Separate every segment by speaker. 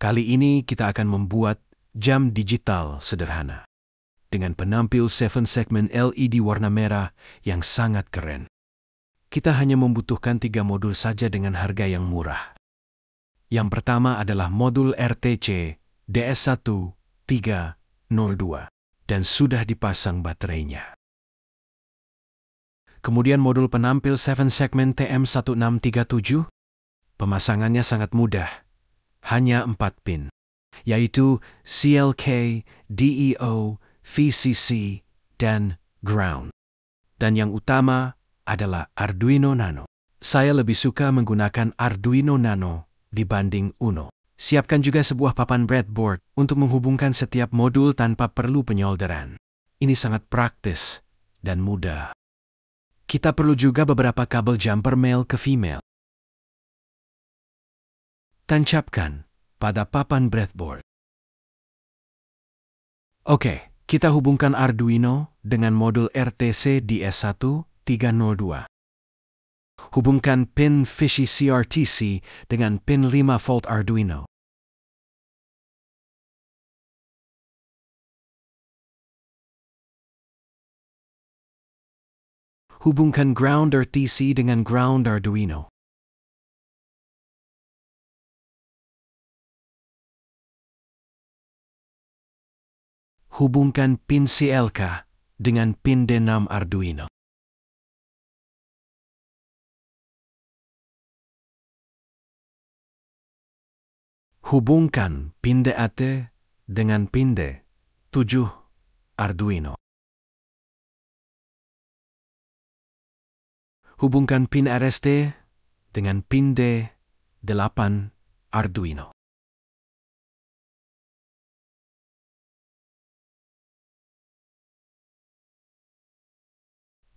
Speaker 1: Kali ini kita akan membuat jam digital sederhana dengan penampil 7 segmen LED warna merah yang sangat keren. Kita hanya membutuhkan tiga modul saja dengan harga yang murah. Yang pertama adalah modul RTC DS1302 dan sudah dipasang baterainya. Kemudian modul penampil 7 segmen TM1637. Pemasangannya sangat mudah hanya empat pin, yaitu CLK, DEO, VCC, dan ground. Dan yang utama adalah Arduino Nano. Saya lebih suka menggunakan Arduino Nano dibanding Uno. Siapkan juga sebuah papan breadboard untuk menghubungkan setiap modul tanpa perlu penyolderan. Ini sangat praktis dan mudah. Kita perlu juga beberapa kabel
Speaker 2: jumper male ke female Tancapkan pada papan breadboard. Oke, kita hubungkan
Speaker 1: Arduino dengan modul RTC di S1302.
Speaker 2: Hubungkan pin Fishy CRTC dengan pin 5 volt Arduino. Hubungkan ground RTC dengan ground Arduino. Hubungkan pin CLK dengan pin D6 Arduino. Hubungkan pin DAT dengan pin D7 Arduino. Hubungkan pin RST dengan pin D8 Arduino.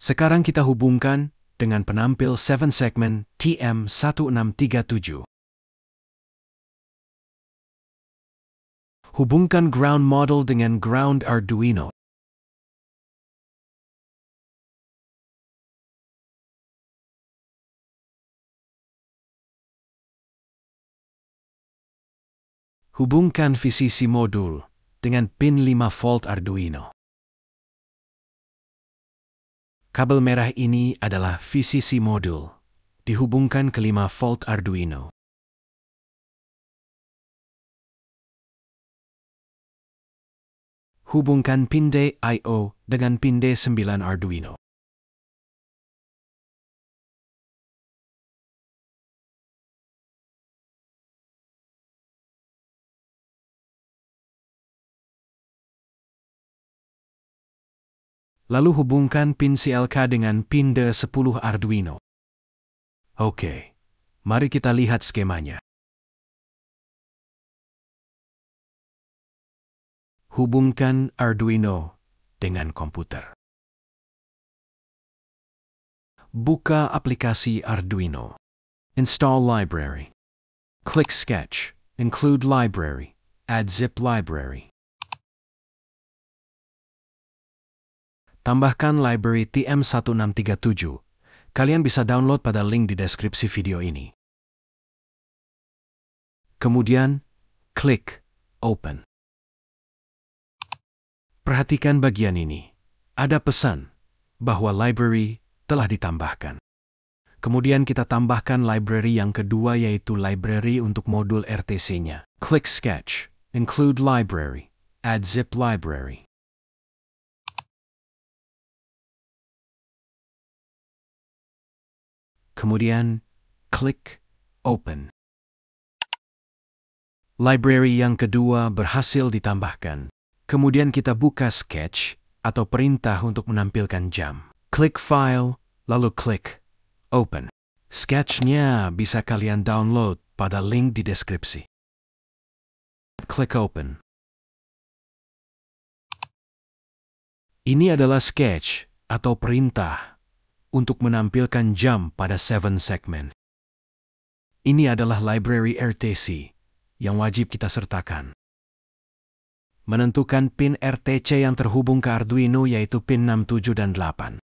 Speaker 2: Sekarang kita hubungkan dengan penampil 7 segmen TM1637. Hubungkan ground model dengan ground Arduino. Hubungkan VCC modul dengan pin 5 volt Arduino. Kabel merah ini adalah VCC modul, dihubungkan ke 5 volt Arduino. Hubungkan pin DIO dengan pin D9 Arduino. Lalu hubungkan pin CLK dengan pin D10 Arduino. Oke, mari kita lihat skemanya. Hubungkan Arduino dengan komputer. Buka aplikasi Arduino. Install library. Klik Sketch. Include
Speaker 1: library. Add zip library. Tambahkan library TM1637. Kalian bisa download
Speaker 2: pada link di deskripsi video ini. Kemudian, klik Open. Perhatikan bagian
Speaker 1: ini. Ada pesan bahwa library telah ditambahkan. Kemudian kita tambahkan library yang kedua yaitu library untuk modul RTC-nya.
Speaker 2: Klik Sketch, Include Library, Add Zip Library. Kemudian, klik Open.
Speaker 1: Library yang kedua berhasil ditambahkan. Kemudian kita buka Sketch atau perintah untuk menampilkan jam. Klik File, lalu klik
Speaker 2: Open. Sketch-nya bisa kalian download pada link di deskripsi. Klik Open. Ini adalah sketch atau perintah untuk menampilkan jam
Speaker 1: pada seven segment, Ini adalah library RTC yang wajib kita sertakan. Menentukan pin RTC yang terhubung ke Arduino yaitu pin 67 dan 8.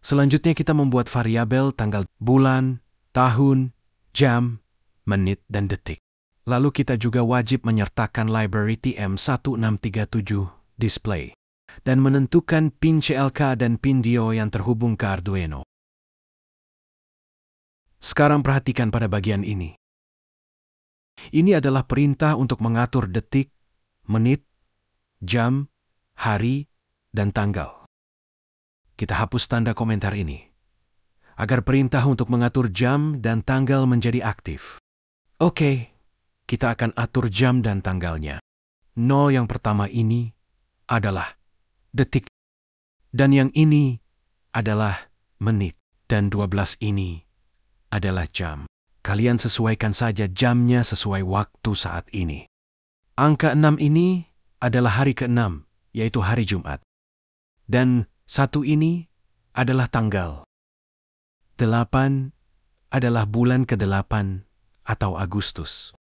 Speaker 1: Selanjutnya kita membuat variabel tanggal bulan, tahun, jam, menit, dan detik. Lalu kita juga wajib menyertakan library TM1637 display dan menentukan pin CLK dan pin DIO yang terhubung ke Arduino. Sekarang perhatikan pada bagian ini. Ini adalah perintah untuk mengatur detik, menit, jam, hari, dan tanggal. Kita hapus tanda komentar ini agar perintah untuk mengatur jam dan tanggal menjadi aktif. Oke, kita akan atur jam dan tanggalnya. Nol yang pertama ini adalah detik. Dan yang ini adalah menit. Dan 12 ini adalah jam. Kalian sesuaikan saja jamnya sesuai waktu saat ini. Angka enam ini adalah hari ke-6, yaitu hari Jumat. Dan satu ini adalah tanggal. Delapan adalah bulan ke-8 atau Agustus.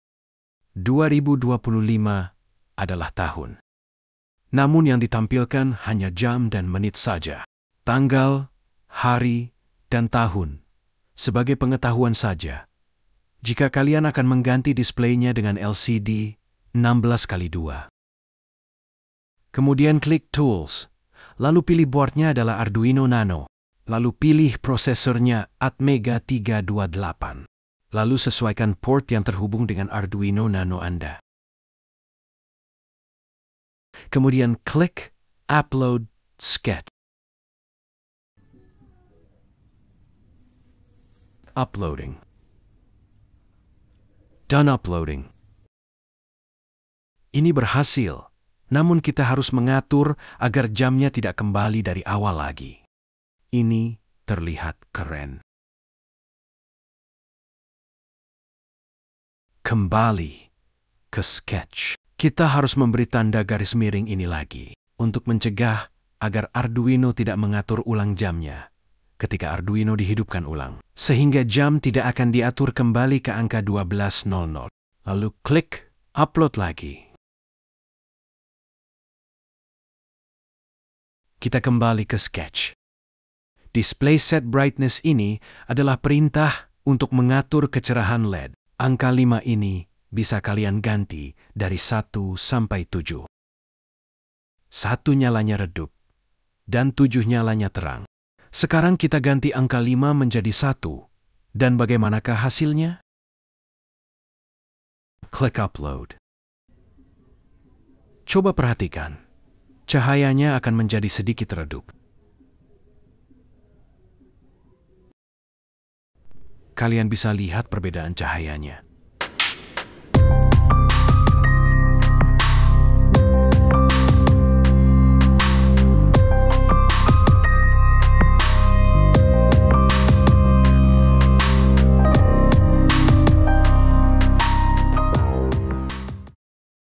Speaker 1: 2025 adalah tahun namun yang ditampilkan hanya jam dan menit saja. Tanggal, hari, dan tahun. Sebagai pengetahuan saja, jika kalian akan mengganti displaynya dengan LCD 16 kali 2 Kemudian klik Tools, lalu pilih boardnya adalah Arduino Nano, lalu pilih prosesornya Atmega 328. Lalu sesuaikan port yang terhubung dengan Arduino Nano Anda.
Speaker 2: Kemudian klik upload sketch.
Speaker 1: Uploading. Done uploading. Ini berhasil, namun kita harus mengatur agar jamnya
Speaker 2: tidak kembali dari awal lagi. Ini terlihat keren. Kembali
Speaker 1: ke sketch. Kita harus memberi tanda garis miring ini lagi untuk mencegah agar Arduino tidak mengatur ulang jamnya ketika Arduino dihidupkan ulang,
Speaker 2: sehingga jam tidak akan diatur kembali ke angka 12.00. Lalu klik Upload lagi. Kita kembali ke Sketch. Display Set Brightness ini adalah
Speaker 1: perintah untuk mengatur kecerahan LED. Angka 5 ini bisa kalian ganti dari satu sampai tujuh. Satu nyalanya redup, dan tujuh nyalanya terang. Sekarang kita ganti angka lima menjadi satu. Dan bagaimanakah hasilnya? Klik upload. Coba perhatikan. Cahayanya akan menjadi sedikit redup. Kalian bisa lihat perbedaan cahayanya.